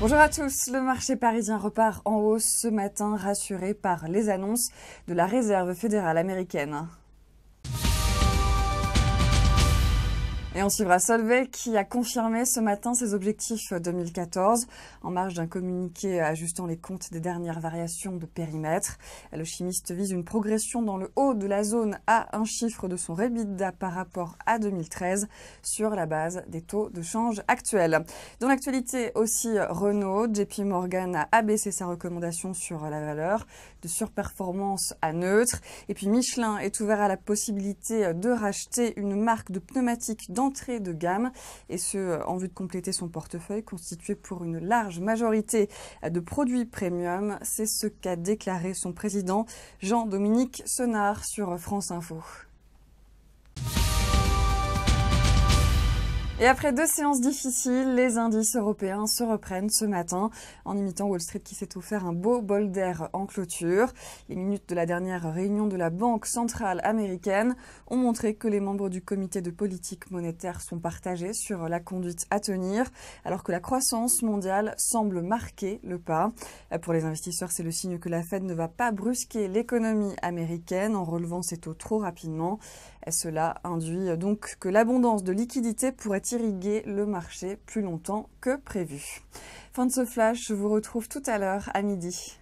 Bonjour à tous. Le marché parisien repart en hausse ce matin, rassuré par les annonces de la Réserve fédérale américaine. Et on suivra Solvay qui a confirmé ce matin ses objectifs 2014 euh, en marge d'un communiqué ajustant les comptes des dernières variations de périmètre. Le chimiste vise une progression dans le haut de la zone à un chiffre de son REBITDA par rapport à 2013 sur la base des taux de change actuels. Dans l'actualité aussi, Renault, JP Morgan a abaissé sa recommandation sur la valeur de surperformance à neutre. Et puis Michelin est ouvert à la possibilité de racheter une marque de pneumatiques dans de gamme, et ce, euh, en vue de compléter son portefeuille constitué pour une large majorité euh, de produits premium. C'est ce qu'a déclaré son président Jean-Dominique Senard sur France Info. Et après deux séances difficiles, les indices européens se reprennent ce matin en imitant Wall Street qui s'est offert un beau bol d'air en clôture. Les minutes de la dernière réunion de la Banque centrale américaine ont montré que les membres du comité de politique monétaire sont partagés sur la conduite à tenir, alors que la croissance mondiale semble marquer le pas. Pour les investisseurs, c'est le signe que la Fed ne va pas brusquer l'économie américaine en relevant ses taux trop rapidement. Et cela induit donc que l'abondance de liquidités pourrait irriguer le marché plus longtemps que prévu. Fin de ce flash, je vous retrouve tout à l'heure à midi.